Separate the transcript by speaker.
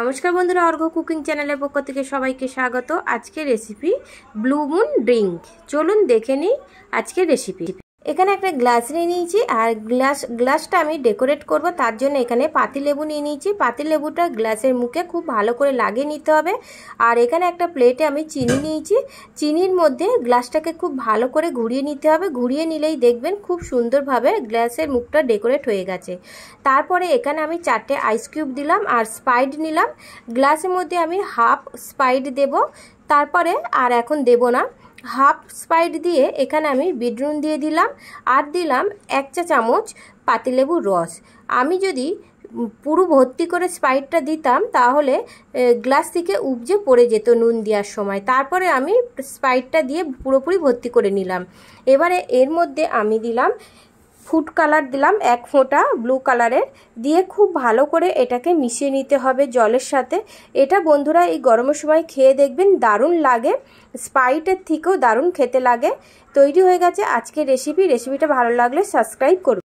Speaker 1: নমস্কার বন্ধুরা অর্ঘ কুকিং চ্যানেলের পক্ষ থেকে সবাইকে স্বাগত আজকে রেসিপি ব্লু মুন ড্রিঙ্ক চলুন দেখে নিই আজকের রেসিপি এখানে একটা গ্লাস নিয়ে নিয়েছি আর গ্লাস গ্লাসটা আমি ডেকোরেট করব তার জন্য এখানে পাতিলেবু নিয়ে নিয়েছি পাতিলেবুটা গ্লাসের মুখে খুব ভালো করে লাগিয়ে নিতে হবে আর এখানে একটা প্লেটে আমি চিনি নিয়েছি চিনির মধ্যে গ্লাসটাকে খুব ভালো করে ঘুরিয়ে নিতে হবে ঘুরিয়ে নিলেই দেখবেন খুব সুন্দরভাবে গ্লাসের মুখটা ডেকোরেট হয়ে গেছে তারপরে এখানে আমি চারটে আইস কিউব দিলাম আর স্পাইড নিলাম গ্লাসের মধ্যে আমি হাফ স্পাইড দেব তারপরে আর এখন দেব না হাফ স্পাইট দিয়ে এখানে আমি বিটরুন দিয়ে দিলাম আর দিলাম এক চা চামচ পাতিলেবুর রস আমি যদি পুরো ভর্তি করে স্পাইটটা দিতাম তাহলে গ্লাস থেকে উপজে পড়ে যেত নুন দেওয়ার সময় তারপরে আমি স্পাইটটা দিয়ে পুরোপুরি ভর্তি করে নিলাম এবারে এর মধ্যে আমি দিলাম ফুড কালার দিলাম এক ফোঁটা ব্লু কালারের দিয়ে খুব ভালো করে এটাকে মিশিয়ে নিতে হবে জলের সাথে এটা বন্ধুরা এই গরমের সময় খেয়ে দেখবেন দারুণ লাগে স্পাইটের থেকেও দারুণ খেতে লাগে তৈরি হয়ে গেছে আজকে রেসিপি রেসিপিটা ভালো লাগলে সাবস্ক্রাইব করুন